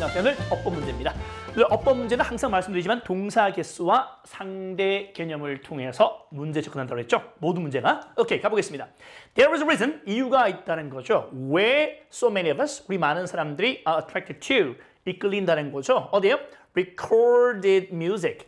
방향편을 어법 문제입니다. 어법 문제는 항상 말씀드리지만 동사 개수와 상대 개념을 통해서 문제 접근한다고 했죠. 모든 문제가. 오케이, 가보겠습니다. There is a reason, 이유가 있다는 거죠. 왜 so many of us, 우리 많은 사람들이 are attracted to, 이끌린다는 거죠. 어디요? Recorded music.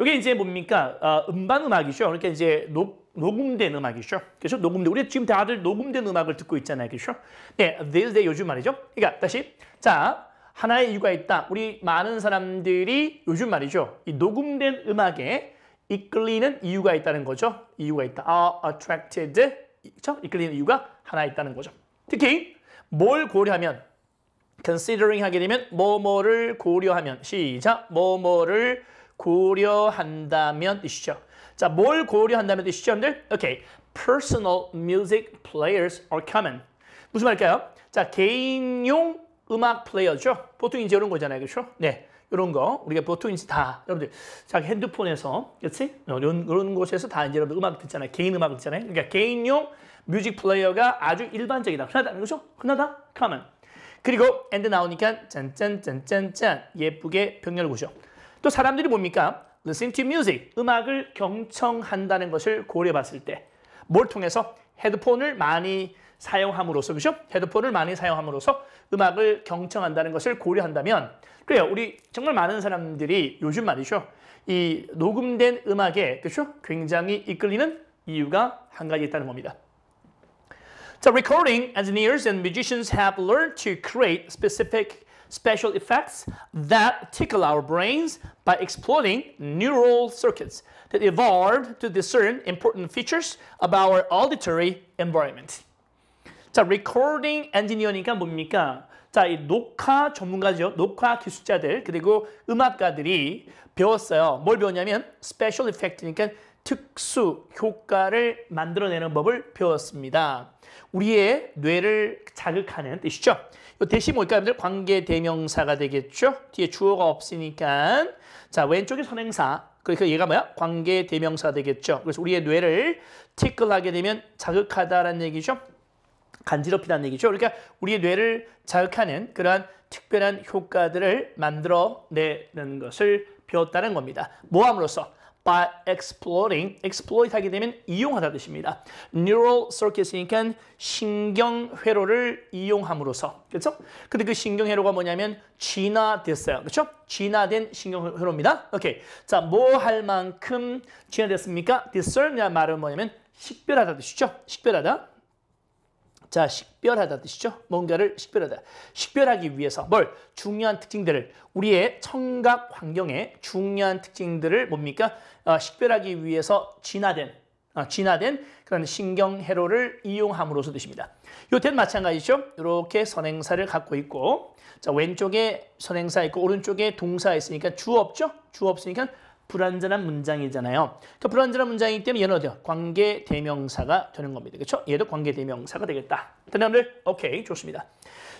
이게 이제 뭡니까? 어, 음반 음악이죠. 그러니까 이제 녹, 녹음된 음악이죠. 그렇죠? 녹음된. 우리 지금 다들 녹음된 음악을 듣고 있잖아요. 그렇죠? 네, these days 네, 요즘 말이죠. 그러니까 다시 자, 하나의 이유가 있다. 우리 많은 사람들이 요즘 말이죠. 이 녹음된 음악에 이끌리는 이유가 있다는 거죠. 이유가 있다. are 아, attracted. 그렇 이끌리는 이유가 하나 있다는 거죠. 특히 뭘 고려하면 considering 하게 되면 뭐뭐를 고려하면 시작 뭐뭐를 고려한다면 뜻이죠. 자, 뭘 고려한다면 뜻이죠, 여러분들? 오케이. personal music players are common. 무슨 말일까요? 자, 개인용 음악 플레이어죠. 보통 이제 이런 거잖아요. 그렇죠? 네. 이런 거 우리가 보통 이제 다 여러분들 자기 핸드폰에서 그렇지? 어, 이런, 이런 곳에서 다 이제 여러분들 음악 듣잖아요. 개인 음악을 듣잖아요. 그러니까 개인용 뮤직 플레이어가 아주 일반적이다. 흔하다는 거죠? 흔하다? c o m 그리고 엔드 나오니까 짠짠짠짠짠 예쁘게 병렬을 보죠. 또 사람들이 뭡니까? listen to music, 음악을 경청한다는 것을 고려해봤을 때 뭘 통해서? 헤드폰을 많이 사용함으로써 그죠? 헤드폰을 많이 사용함으로써 음악을 경청한다는 것을 고려한다면 그래요. 우리 정말 많은 사람들이 요즘 말이죠. 이 녹음된 음악에 그렇죠? 굉장히 이끌리는 이유가 한 가지 있다는 겁니다. 자, recording engineers and musicians have learned to create specific special effects that tickle our brains by exploiting neural circuits that evolved to discern important features of our auditory environment. 자, recording engineer니까 뭡니까? 자, 이 녹화 전문가죠. 녹화 기술자들 그리고 음악가들이 배웠어요. 뭘 배웠냐면 special effect니까 특수 효과를 만들어내는 법을 배웠습니다. 우리의 뇌를 자극하는 뜻이죠. 이대신 뭘까 여러분들? 관계 대명사가 되겠죠. 뒤에 주어가 없으니까 자 왼쪽이 선행사. 그러니까 얘가 뭐야? 관계 대명사 되겠죠. 그래서 우리의 뇌를 티끌하게 되면 자극하다라는 얘기죠. 간지럽히다는 얘기죠. 그러니까 우리의 뇌를 자극하는 그러한 특별한 효과들을 만들어내는 것을 배웠다는 겁니다. 모함으로써 by exploiting, exploit 하게 되면 이용하다 뜻입니다. neural circuits니까 신경 회로를 이용함으로써, 그렇죠? 근데 그 신경 회로가 뭐냐면 진화됐어요, 그렇죠? 진화된 신경 회로입니다. 오케이, 자, 뭐 할 만큼 진화됐습니까? d i s c e r n 말은 뭐냐면 식별하다 뜻이죠. 식별하다. 자, 식별하다 뜻이죠. 뭔가를 식별하다. 식별하기 위해서 뭘? 중요한 특징들을 우리의 청각 환경에 중요한 특징들을 뭡니까? 어, 식별하기 위해서 진화된 어, 진화된 그런 신경 회로를 이용함으로써 뜻십니다 요땐 마찬가지죠. 이렇게 선행사를 갖고 있고 자 왼쪽에 선행사 있고 오른쪽에 동사 있으니까 주 없죠? 주 없으니까 불완전한 문장이잖아요. 그 불완전한 문장이기 때문에 얘는 어디요 관계 대명사가 되는 겁니다. 그렇죠? 얘도 관계 대명사가 되겠다. 대답들 오케이 좋습니다.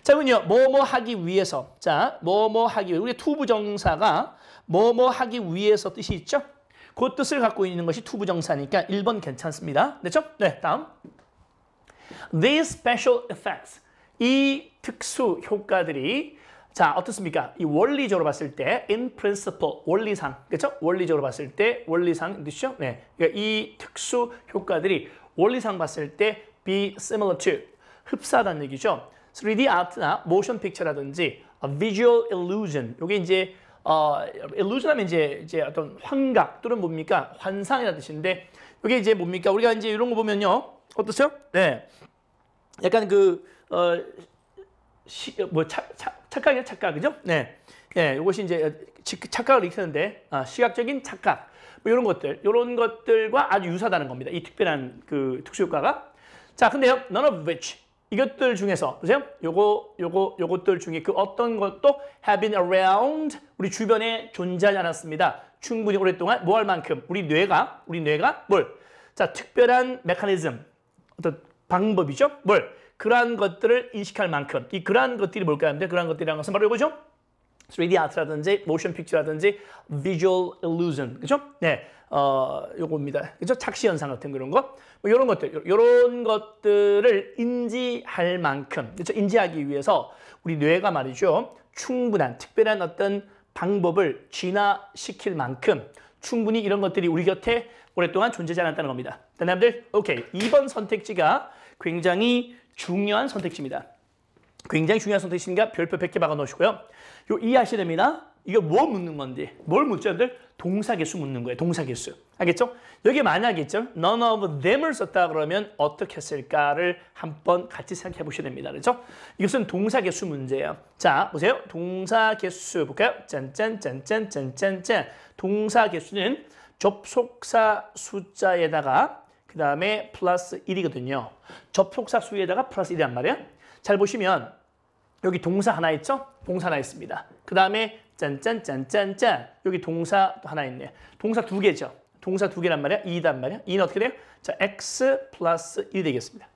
자 그럼요. 뭐뭐 하기 위해서 자 뭐뭐 하기 위해 우리 투부정사가 뭐뭐 하기 위해서 뜻이 있죠? 그 뜻을 갖고 있는 것이 투부정사니까 1번 괜찮습니다. 됐죠? 네 다음 These special effects 이 특수 효과들이 자, 어떻습니까? 이 원리적으로 봤을 때 in principle, 원리상, 그렇죠? 원리적으로 봤을 때 원리상, 그렇죠? 네, 그러니까 이 특수 효과들이 원리상 봤을 때 be similar to, 흡사하다는 얘기죠. 3D 아트나 모션 픽처라든지 visual illusion, 이게 이제 어, illusion하면 이제, 이제 어떤 환각 또는 뭡니까? 환상이라는 뜻인데 이게 이제 뭡니까? 우리가 이제 이런 거 보면요. 어떻죠? 네. 약간 그 어, 시, 어, 뭐 차, 차, 착각이에요 착각 그죠? 네, 네 이것이 이제 착각을 일으키는데 아, 시각적인 착각 뭐 이런 것들 이런 것들과 아주 유사하다는 겁니다. 이 특별한 그 특수 효과가 자 근데요 none of which 이것들 중에서 보세요 요거 요거 요것들 중에 그 어떤 것도 have been around 우리 주변에 존재하지 않았습니다. 충분히 오랫동안 뭐 할 만큼 우리 뇌가 우리 뇌가 뭘 자 특별한 메커니즘 어떤 방법이죠 뭘 그러한 것들을 인식할 만큼 이 그러한 것들이 뭘까 하는데 그러한 것들이라는 것은 바로 이거죠. 3D 아트라든지 모션 픽처라든지 비주얼 일루전 그죠? 네, 어 요겁니다. 그죠? 착시 현상 같은 그런 거, 뭐요런 것들, 요런 것들을 인지할 만큼 그죠? 인지하기 위해서 우리 뇌가 말이죠 충분한 특별한 어떤 방법을 진화시킬 만큼 충분히 이런 것들이 우리 곁에 오랫동안 존재하지 않았다는 겁니다. 여러들 오케이. 이번 선택지가 굉장히 중요한 선택지입니다. 굉장히 중요한 선택지니까 별표 100개 박아 놓으시고요. 요 이해하셔야 됩니다. 이거 뭐 묻는 건데 뭘 묻죠, 여러분들? 동사 개수 묻는 거예요, 동사 개수. 알겠죠? 여기 만약에 있죠? none of them을 썼다 그러면 어떻게 했을까를 한번 같이 생각해 보셔야 됩니다. 그렇죠? 이것은 동사 개수 문제예요. 자, 보세요. 동사 개수 볼까요? 짠짠짠짠짠짠짠 동사 개수는 접속사 숫자에다가 그 다음에 플러스 1이거든요. 접촉사수에다가 플러스 1이란 말이야. 잘 보시면 여기 동사 하나 있죠? 동사 하나 있습니다. 그 다음에 짠짠짠짠짠 여기 동사 하나 있네. 동사 두 개죠. 동사 두 개란 말이야. 2단 말이야. 2는 어떻게 돼요? 자, x 플러스 1 되겠습니다.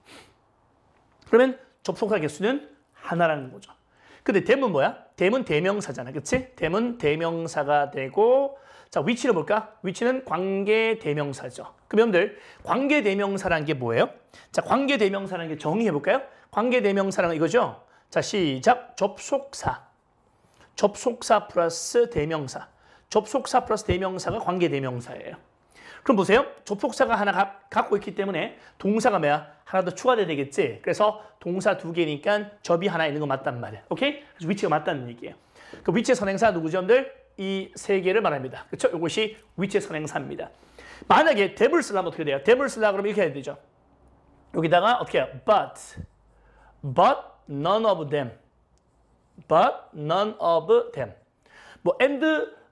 그러면 접속사 개수는 하나라는 거죠. 근데 대문 뭐야? 대문 대명사잖아. 그치? 대문 대명사가 되고 자, 위치를 볼까? 위치는 관계대명사죠. 그럼 여러분들 관계대명사라는 게 뭐예요? 자, 관계대명사라는 게 정의해 볼까요? 관계대명사라 이거죠. 자, 시작. 접속사. 접속사 플러스 대명사. 접속사 플러스 대명사가 관계대명사예요. 그럼 보세요. 접속사가 하나 가, 갖고 있기 때문에 동사가 뭐야? 하나 더 추가돼야 되겠지. 그래서 동사 두 개니까 접이 하나 있는 거 맞단 말이야. 오케이? 그래서 위치가 맞다는 얘기예요. 그 위치의 선행사 누구죠, 여러분들? 이세 개를 말합니다. 그렇죠? 이것이 위치 선행사입니다. 만약에 답을 쓰려면 어떻게 돼요? 답을 쓰려면 그러면 이렇게 해야 되죠. 여기다가 어떻게 해요? but, but none of them, but none of them. 뭐 and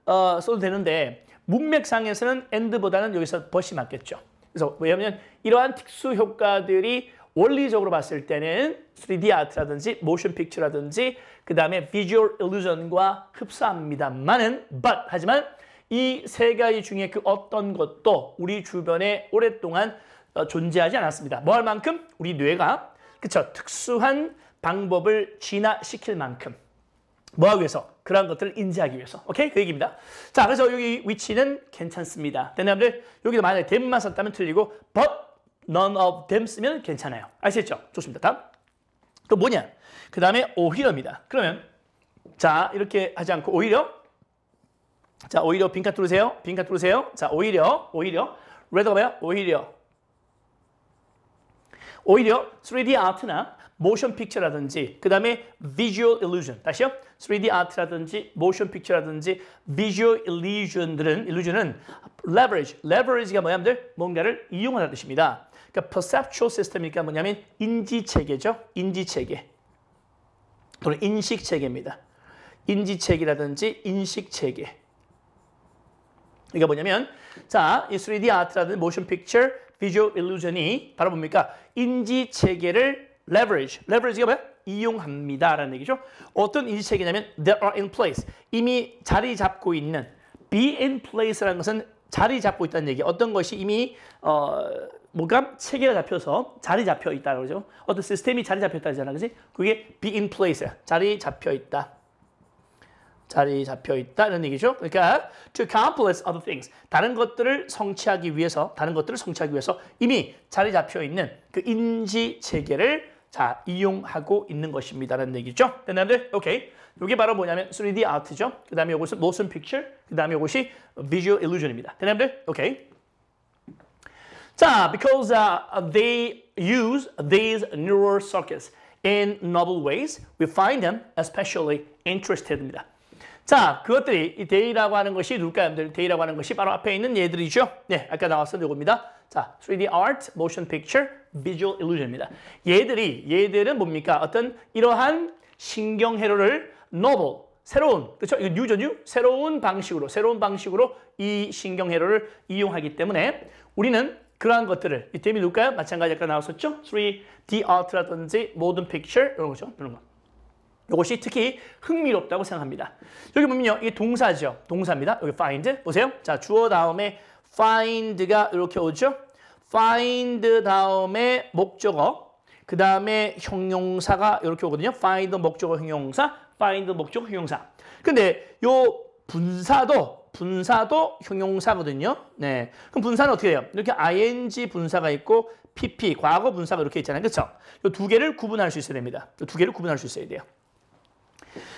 어, 써도 되는데 문맥상에서는 and보다는 여기서 but이 맞겠죠. 그래서 왜냐하면 이러한 특수 효과들이 원리적으로 봤을 때는 3D 아트라든지 모션 픽처라든지 그 다음에 비주얼 일루전과 흡사합니다만은 but 하지만 이 세 가지 중에 그 어떤 것도 우리 주변에 오랫동안 어, 존재하지 않았습니다. 뭐 할 만큼? 우리 뇌가 그쵸 특수한 방법을 진화시킬 만큼 뭐하기 위해서? 그런 것들을 인지하기 위해서. 오케이? 그 얘기입니다. 자, 그래서 여기 위치는 괜찮습니다. 대답들 여기도 만약에 대문만 썼다면 틀리고 but none of them 쓰면 괜찮아요. 아시겠죠? 좋습니다. 다음. 또 뭐냐? 그 다음에 오히려입니다. 그러면 자 이렇게 하지 않고 오히려 자 오히려 빈칸 뚫으세요. 빈칸 뚫으세요. 자 오히려 오히려 레드가 봐요. 오히려 오히려 3D 아트나 모션 픽처라든지 그 다음에 비주얼 일루전 다시요 3D 아트라든지 모션 픽처라든지 비주얼 일루전들은 일루전은 leverage l e v e r a g e 가 a 뭐냐면 뭔가를 이용하다는 뜻입니다 그러니까 perceptual system이니까 뭐냐면 인지체계죠. 인지체계. 또는 인식체계입니다. 인지체계라든지 인식체계. 이게 뭐냐면 자, 이 3D 아트라든지 visual i l l u s i o n 이 바로 뭡니까? 인지체계를 leverage. leverage가 뭐야? 이용합니다라는 얘기죠. 어떤 인지체계냐면 t h e r e are in place. 이미 자리 잡고 있는 be in place라는 것은 자리 잡고 있다는 얘기. 어떤 것이 이미 어 뭐가 체계가 잡혀서 자리 잡혀 있다 그러죠. 어떤 시스템이 자리 잡혀 있다잖아, 그렇지? 그게 be in place야. 자리 잡혀 있다. 자리 잡혀 있다 는 얘기죠. 그러니까 to accomplish other things 다른 것들을 성취하기 위해서 다른 것들을 성취하기 위해서 이미 자리 잡혀 있는 그 인지 체계를 자 이용하고 있는 것입니다라는 얘기죠. 됐나들? 오케이. 이게 바로 뭐냐면 3D 아트죠. 그 다음에 이것은 motion picture. 그 다음에 이것이 visual illusion입니다. 대단들 오케이. 자, because uh, they use these neural circuits in novel ways, we find them especially interested입니다. 자, 그것들이 이 데이라고 하는 것이 누굴까요? 여러분들 데이라고 하는 것이 바로 앞에 있는 얘들이죠. 네, 아까 나왔던 요겁니다. 자, 3D art, motion picture, visual illusion입니다. 얘들이 얘들은 뭡니까? 어떤 이러한 신경 회로를 novel 새로운 그렇죠? 이거 뉴죠 뉴 새로운 방식으로 새로운 방식으로 이 신경 회로를 이용하기 때문에 우리는 그러한 것들을 이때 이미 누가요? 마찬가지 아까 나왔었죠? 3D art라든지 모든 picture 이런 거죠. 이런 거. 이것이 특히 흥미롭다고 생각합니다. 여기 보면요. 이게 동사죠. 동사입니다. 여기 find. 보세요. 자, 주어 다음에 find가 이렇게 오죠. find 다음에 목적어. 그 다음에 형용사가 이렇게 오거든요. find 목적어 형용사, find 목적어 형용사. 근데 요 분사도 분사도 형용사거든요. 네. 그럼 분사는 어떻게 해요? 이렇게 ing 분사가 있고 pp 과거 분사가 이렇게 있잖아요. 그렇죠? 이 두 개를 구분할 수 있어야 됩니다. 이 두 개를 구분할 수 있어야 돼요.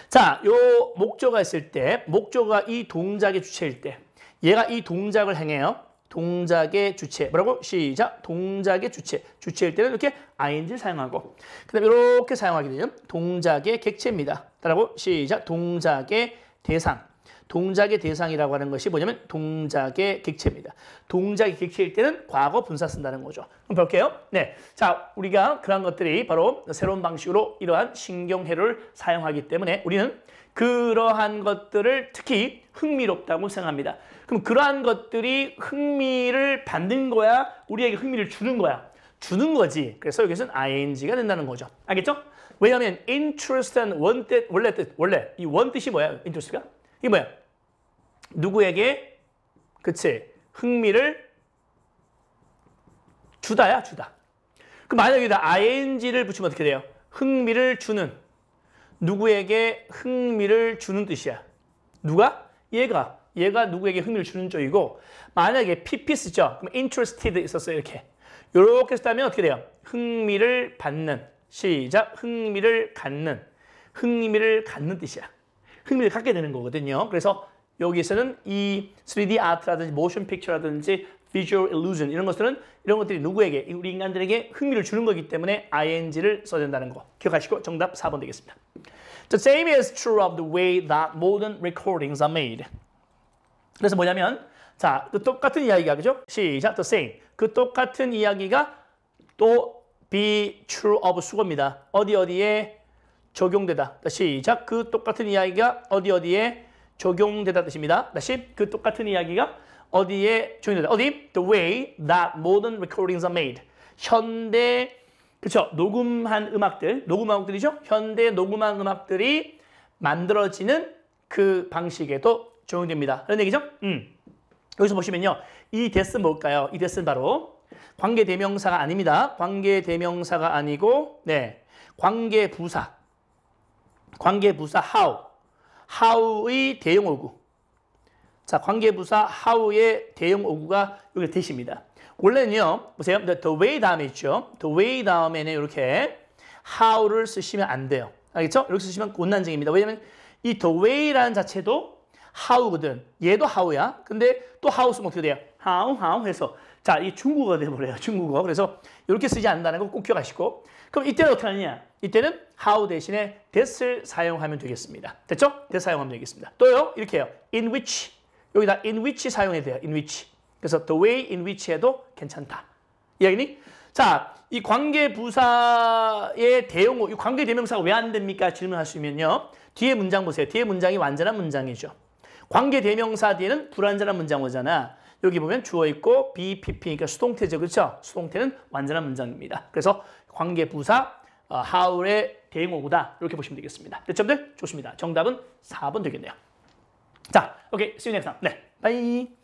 자, 요 목조가 있을 때 목조가 이 동작의 주체일 때 얘가 이 동작을 행해요. 동작의 주체. 뭐라고? 시작. 동작의 주체. 주체일 때는 이렇게 ing를 사용하고 그다음에 이렇게 사용하게 되면 동작의 객체입니다. 라고 시작. 동작의 대상. 동작의 대상이라고 하는 것이 뭐냐면 동작의 객체입니다. 동작의 객체일 때는 과거 분사 쓴다는 거죠. 그럼 볼게요. 네, 자 우리가 그런 것들이 바로 새로운 방식으로 이러한 신경회를 사용하기 때문에 우리는 그러한 것들을 특히 흥미롭다고 생각합니다. 그럼 그러한 것들이 흥미를 받는 거야? 우리에게 흥미를 주는 거야? 주는 거지. 그래서 여기서는 ing가 된다는 거죠. 알겠죠? 왜냐하면 interest and wanted, 원래 뜻, 원래 이 원뜻이 뭐야? interest가? 이게 뭐야? 누구에게? 그치? 흥미를 주다야, 주다. 그만약 여기다 ing를 붙이면 어떻게 돼요? 흥미를 주는. 누구에게 흥미를 주는 뜻이야. 누가? 얘가. 얘가 누구에게 흥미를 주는 쪽이고 만약에 pp 쓰죠. 그럼 interested 있었어요. 이렇게. 이렇게 쓰다면 어떻게 돼요? 흥미를 받는. 시작. 흥미를 갖는. 흥미를 갖는 뜻이야. 흥미를 갖게 되는 거거든요. 그래서 여기에서는 이 3D 아트라든지 모션 픽처라든지 visual illusion 이런 것들은 이런 것들이 누구에게 우리 인간들에게 흥미를 주는 거기 때문에 ing를 써야 된다는 거 기억하시고 정답 4번 되겠습니다. The same is true of the way that modern recordings are made. 그래서 뭐냐면 자, 그 똑같은 이야기가 그죠? 시작 the same. 그 똑같은 이야기가 또 be true of 수고입니다. 어디 어디에 적용되다. 시작. 그 똑같은 이야기가 어디 어디에 적용되다 뜻입니다. 다시 그 똑같은 이야기가 어디에 적용되다. 어디? The way that modern recordings are made. 현대 그렇죠. 녹음한 음악들, 녹음한 음악들이죠. 현대 녹음한 음악들이 만들어지는 그 방식에도 적용됩니다. 그런 얘기죠. 음. 여기서 보시면요. 이 데스 뭘까요? 이 데스는 바로 관계대명사가 아닙니다. 관계대명사가 아니고 네 관계부사. 관계부사 how. how의 대용 어구. 자, 관계부사 how의 대용 어구가 여기 대시입니다. 원래는요, 보세요. the way 다음에 있죠. the way 다음에는 이렇게 how를 쓰시면 안 돼요. 알겠죠? 이렇게 쓰시면 곤란증입니다. 왜냐면 이 the way라는 자체도 how거든. 얘도 how야. 근데 또 how 쓰면 어떻게 돼요? how, how 해서 자, 이 중국어가 돼버려요. 중국어. 그래서 이렇게 쓰지 않는다는 거 꼭 기억하시고. 그럼 이때는 어떻게 하느냐? 이때는 how 대신에 this을 사용하면 되겠습니다. 됐죠? this 사용하면 되겠습니다. 또요, 이렇게 해요. in which. 여기다 in which 사용해야 돼요. in which. 그래서 the way in which 해도 괜찮다. 이야기니? 자, 이 관계부사의 대용어, 이 관계대명사가 왜 안 됩니까? 질문하시면요. 뒤에 문장 보세요. 뒤에 문장이 완전한 문장이죠. 관계대명사 뒤에는 불완전한 문장 오잖아. 여기 보면 주어 있고 BPP 그러니까 수동태죠. 그렇죠? 수동태는 완전한 문장입니다. 그래서 관계 부사 어, 하울의 대행어구다. 이렇게 보시면 되겠습니다. 대점들 좋습니다. 정답은 4번 되겠네요. 자, 오케이. See you next time. 네, 바이.